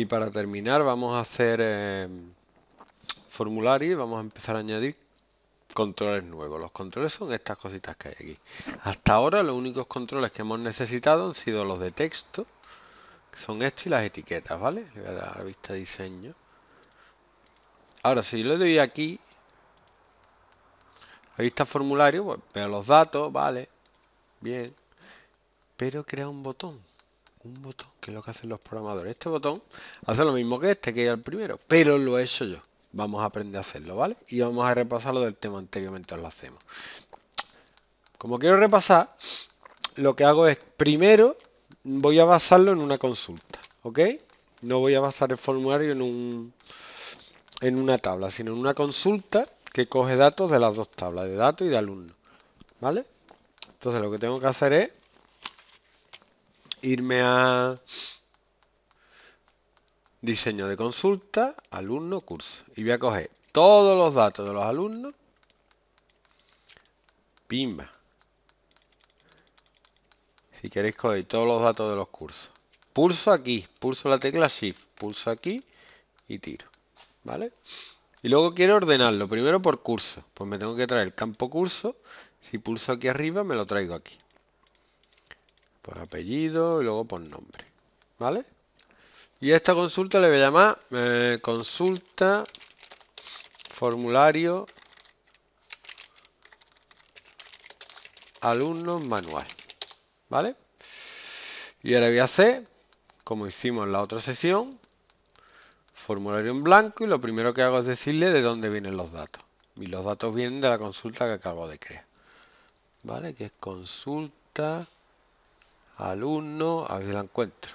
Y para terminar vamos a hacer eh, formulario y vamos a empezar a añadir controles nuevos. Los controles son estas cositas que hay aquí. Hasta ahora los únicos controles que hemos necesitado han sido los de texto, que son estos y las etiquetas, ¿vale? Le voy a dar a vista diseño. Ahora, si yo le doy aquí, la vista formulario, pues veo los datos, vale, bien, pero crea un botón un botón, que es lo que hacen los programadores. Este botón hace lo mismo que este, que era el primero, pero lo he hecho yo. Vamos a aprender a hacerlo, ¿vale? Y vamos a repasar lo del tema anteriormente lo hacemos. Como quiero repasar, lo que hago es, primero, voy a basarlo en una consulta, ¿ok? No voy a basar el formulario en, un, en una tabla, sino en una consulta que coge datos de las dos tablas, de datos y de alumnos, ¿vale? Entonces lo que tengo que hacer es irme a diseño de consulta, alumno, curso. Y voy a coger todos los datos de los alumnos. Pimba. Si queréis coger todos los datos de los cursos. Pulso aquí, pulso la tecla Shift, pulso aquí y tiro. ¿Vale? Y luego quiero ordenarlo, primero por curso. Pues me tengo que traer el campo curso. Si pulso aquí arriba, me lo traigo aquí por apellido y luego por nombre. ¿Vale? Y esta consulta le voy a llamar eh, consulta formulario alumnos manual. ¿Vale? Y ahora voy a hacer, como hicimos en la otra sesión, formulario en blanco y lo primero que hago es decirle de dónde vienen los datos. Y los datos vienen de la consulta que acabo de crear. ¿Vale? Que es consulta alumno, a ver si la encuentro.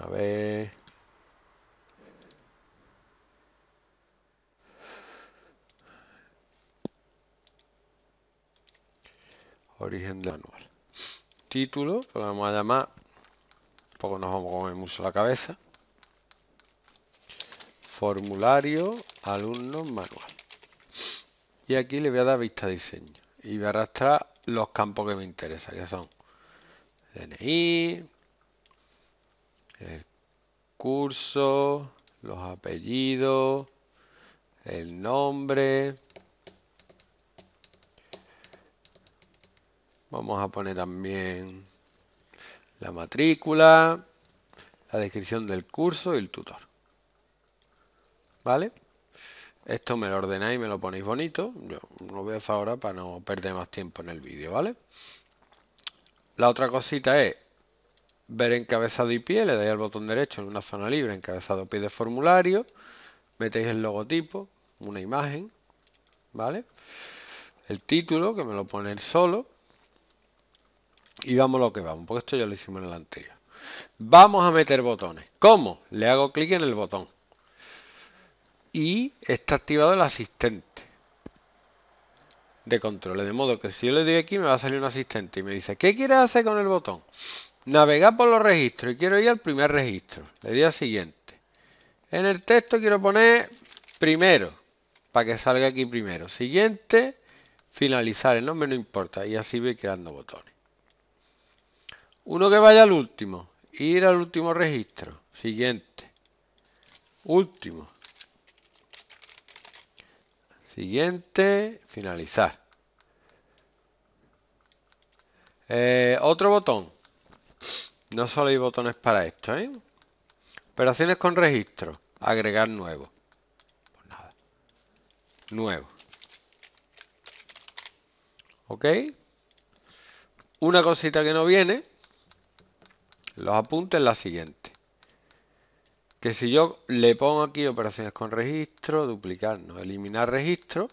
A ver. Origen de manual. Título, lo vamos a llamar. poco nos vamos a comer mucho la cabeza. Formulario, alumno, manual. Y aquí le voy a dar vista diseño y voy a arrastrar los campos que me interesan, que son DNI, el curso, los apellidos, el nombre. Vamos a poner también la matrícula, la descripción del curso y el tutor. ¿Vale? Esto me lo ordenáis y me lo ponéis bonito. Yo lo veo ahora para no perder más tiempo en el vídeo, ¿vale? La otra cosita es ver encabezado y pie. Le dais al botón derecho en una zona libre, encabezado pie de formulario. Metéis el logotipo, una imagen, ¿vale? El título, que me lo pone solo. Y vamos lo que vamos, porque esto ya lo hicimos en el anterior. Vamos a meter botones. ¿Cómo? Le hago clic en el botón y está activado el asistente de controles. De modo que si yo le doy aquí me va a salir un asistente y me dice, ¿qué quieres hacer con el botón? Navegar por los registros y quiero ir al primer registro. Le doy siguiente. En el texto quiero poner primero, para que salga aquí primero. Siguiente, finalizar, el nombre no importa. Y así voy creando botones. Uno que vaya al último, ir al último registro. Siguiente, último, Siguiente, finalizar. Eh, otro botón. No solo hay botones para esto, ¿eh? Operaciones con registro. Agregar nuevo. Pues nada. Nuevo. ¿Ok? Una cosita que no viene. Los apuntes la siguiente que si yo le pongo aquí operaciones con registro, duplicar, no, eliminar registro,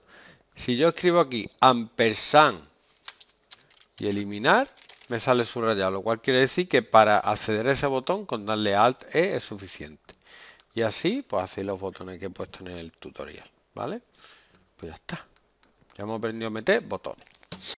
si yo escribo aquí ampersand y eliminar, me sale subrayado, lo cual quiere decir que para acceder a ese botón con darle alt E es suficiente. Y así, pues hacéis los botones que he puesto en el tutorial, ¿vale? Pues ya está. Ya hemos aprendido a meter botones.